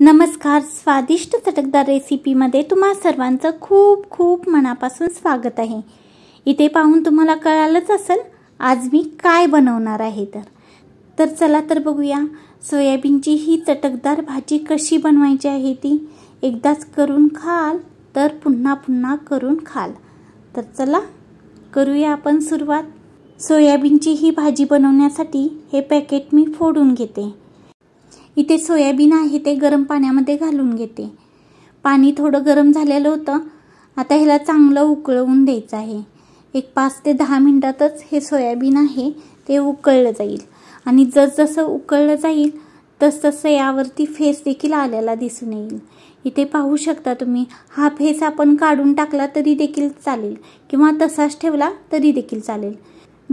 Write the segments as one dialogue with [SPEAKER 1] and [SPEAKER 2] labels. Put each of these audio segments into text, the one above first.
[SPEAKER 1] नमस्कार स्वादिष्ट चटकदार रेसिपीमध्ये तुम्हा सर्वांचं खूप खूप मनापासून स्वागत आहे इथे पाहून तुम्हाला कळालंच असेल आज मी काय बनवणार आहे तर तर चला तर बघूया सोयाबीनची ही चटकदार भाजी कशी बनवायची आहे ती एकदाच करून खाल तर पुन्हा पुन्हा करून खाल तर चला करूया आपण सुरुवात सोयाबीनची ही भाजी बनवण्यासाठी हे पॅकेट मी फोडून घेते इथे सोयाबीन आहे ते गरम पाण्यामध्ये घालून घेते पाणी थोडं गरम झालेलं होतं आता ह्याला चांगलं उकळवून द्यायचं आहे एक पाच ते दहा मिनटातच हे सोयाबीन आहे ते उकळलं जाईल आणि जसजसं उकळलं जाईल तसतसं यावरती फेस देखील आलेला दिसून येईल इथे पाहू शकता तुम्ही हा फेस आपण काढून टाकला तरी देखील चालेल किंवा तसाच ठेवला तरी देखील चालेल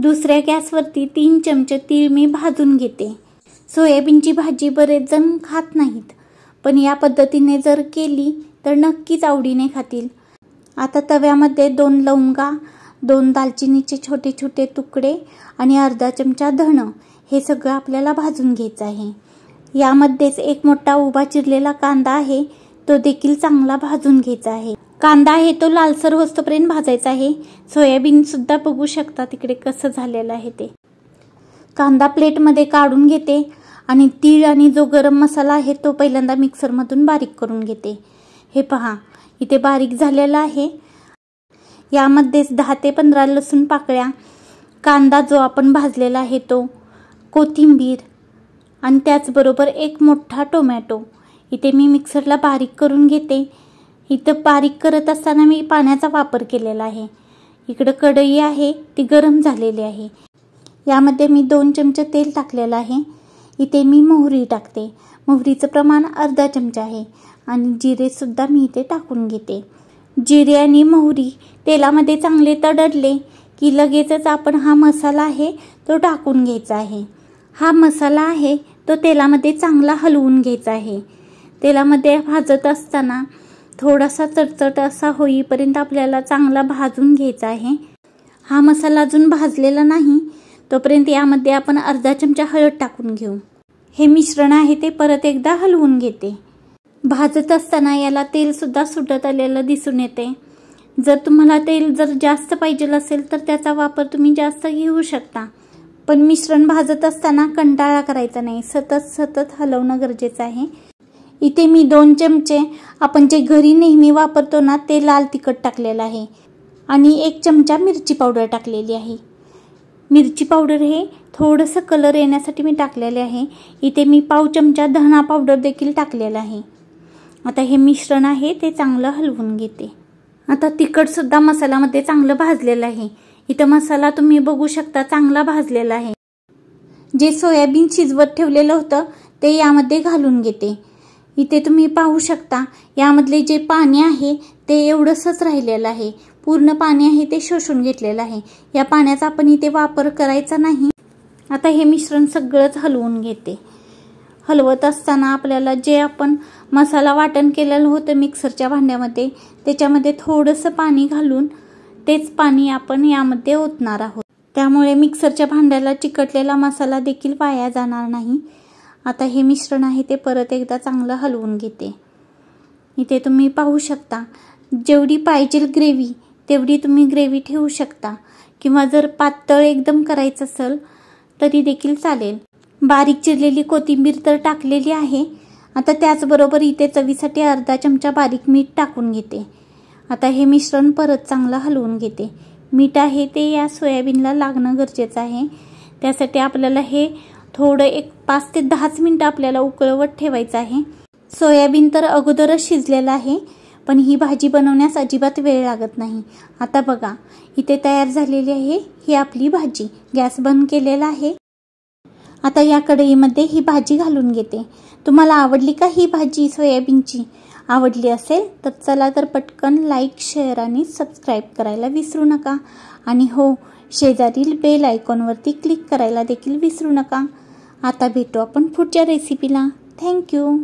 [SPEAKER 1] दुसऱ्या गॅसवरती तीन चमचे तीळ मी भाजून घेते सोयाबीनची भाजी बरेच जण खात नाहीत पण या पद्धतीने जर केली तर नक्कीच आवडीने खातील आता तव्यामध्ये दोन लवंगा दोन दालचिनीचे छोटे छोटे तुकडे आणि अर्धा चमचा धणं हे सगळं आपल्याला भाजून घ्यायचं आहे यामध्येच एक मोठा उभा चिरलेला कांदा आहे तो देखील चांगला भाजून घ्यायचा आहे कांदा आहे तो लालसर होस्तोपर्यंत भाजायचा आहे सोयाबीन सुद्धा बघू शकता तिकडे कसं झालेलं आहे ते कांदा प्लेटमध्ये काढून घेते आणि तीळ आणि जो गरम मसाला आहे तो पहिल्यांदा मिक्सरमधून बारीक करून घेते हे पहा इथे बारीक झालेला आहे यामध्येच दहा ते पंधरा लसूण पाकळ्या कांदा जो आपण भाजलेला आहे तो कोथिंबीर आणि त्याचबरोबर एक मोठा टोमॅटो इथे मी मिक्सरला बारीक करून घेते इथं बारीक करत असताना मी पाण्याचा वापर केलेला आहे इकडं कढई आहे ती गरम झालेली आहे यामध्ये मी दोन चमचे तेल टाकलेलं आहे इथे मी मोहरी टाकते मोहरीचं प्रमाण अर्धा चमचा आहे आणि जिरेसुद्धा मी इथे टाकून घेते जिरे आणि मोहरी तेलामध्ये चांगले तडडले की लगेचच आपण हा मसाला आहे तो टाकून घ्यायचा आहे हा मसाला आहे तो तेलामध्ये चांगला हलवून घ्यायचा आहे तेलामध्ये भाजत असताना थोडासा चटचट असा होईपर्यंत आपल्याला चांगला भाजून घ्यायचा आहे हा मसाला अजून भाजलेला नाही तोपर्यंत यामध्ये आपण अर्धा चमचा हळद टाकून घेऊ हे मिश्रण आहे ते परत एकदा हलवून घेते भाजत असताना याला तेलसुद्धा सुटत आलेलं दिसून येते जर तुम्हाला तेल जर जास्त पाहिजे असेल तर त्याचा वापर तुम्ही जास्त घेऊ शकता पण मिश्रण भाजत असताना कंटाळा करायचा नाही सतत सतत हलवणं गरजेचं आहे इथे मी दोन चमचे आपण जे घरी नेहमी वापरतो ना ते लाल तिखट टाकलेलं आहे आणि एक चमचा मिरची पावडर टाकलेली आहे मिरची पावडर हे थोडंसं कलर येण्यासाठी मी टाकलेले आहे इथे मी पाव चमचा धना पावडर देखील टाकलेला आहे आता हे मिश्रण आहे ते चांगलं हलवून घेते आता तिखटसुद्धा मसाल्यामध्ये चांगलं भाजलेलं आहे इथं मसाला तुम्ही बघू शकता चांगला भाजलेला आहे जे सोयाबीन शिजवत ठेवलेलं होतं ते यामध्ये घालून घेते इथे तुम्ही पाहू शकता यामधले जे पाणी आहे ते एवढंसंच राहिलेलं आहे पूर्ण पाणी आहे ते शोषून घेतलेलं आहे या पाण्याचा आपण इथे वापर करायचा नाही आता हे मिश्रण सगळंच हलवून घेते हलवत असताना आपल्याला जे आपण मसाला वाटण केलेलं होतं मिक्सरच्या भांड्यामध्ये त्याच्यामध्ये थोडंसं पाणी घालून तेच पाणी आपण यामध्ये ओतणार आहोत त्यामुळे मिक्सरच्या भांड्याला चिकटलेला मसाला देखील वाया जाणार नाही आता हे मिश्रण आहे ते परत एकदा चांगलं हलवून घेते इथे तुम्ही पाहू शकता जेवढी पाहिजे ग्रेव्ही तेवढी तुम्ही ग्रेव्ही ठेवू शकता किंवा जर पातळ एकदम करायचं असेल तरी देखील चालेल बारीक चिरलेली कोथिंबीर तर टाकलेली आहे आता त्याचबरोबर इथे चवीसाठी अर्धा चमचा बारीक मीठ टाकून घेते आता हे मिश्रण परत चांगलं हलवून घेते मीठ आहे ते या सोयाबीनला लागणं गरजेचं आहे त्यासाठी आपल्याला हे थोडं एक पाच ते दहाच मिनटं आपल्याला उकळवत ठेवायचं आहे सोयाबीन तर अगोदरच शिजलेलं आहे पण ही भाजी बनवण्यास अजिबात वेळ लागत नाही आता बघा इथे तयार झालेली आहे ही आपली भाजी गॅस बंद केलेला आहे आता या कढईमध्ये ही भाजी घालून घेते तुम्हाला आवडली का ही भाजी सोयाबीनची आवडली असेल तर चला तर पटकन लाईक शेअर आणि सबस्क्राईब करायला विसरू नका आणि हो शेजारील बेल आयकॉनवरती क्लिक करायला देखील विसरू नका आता भेटू आपण पुढच्या रेसिपीला थँक्यू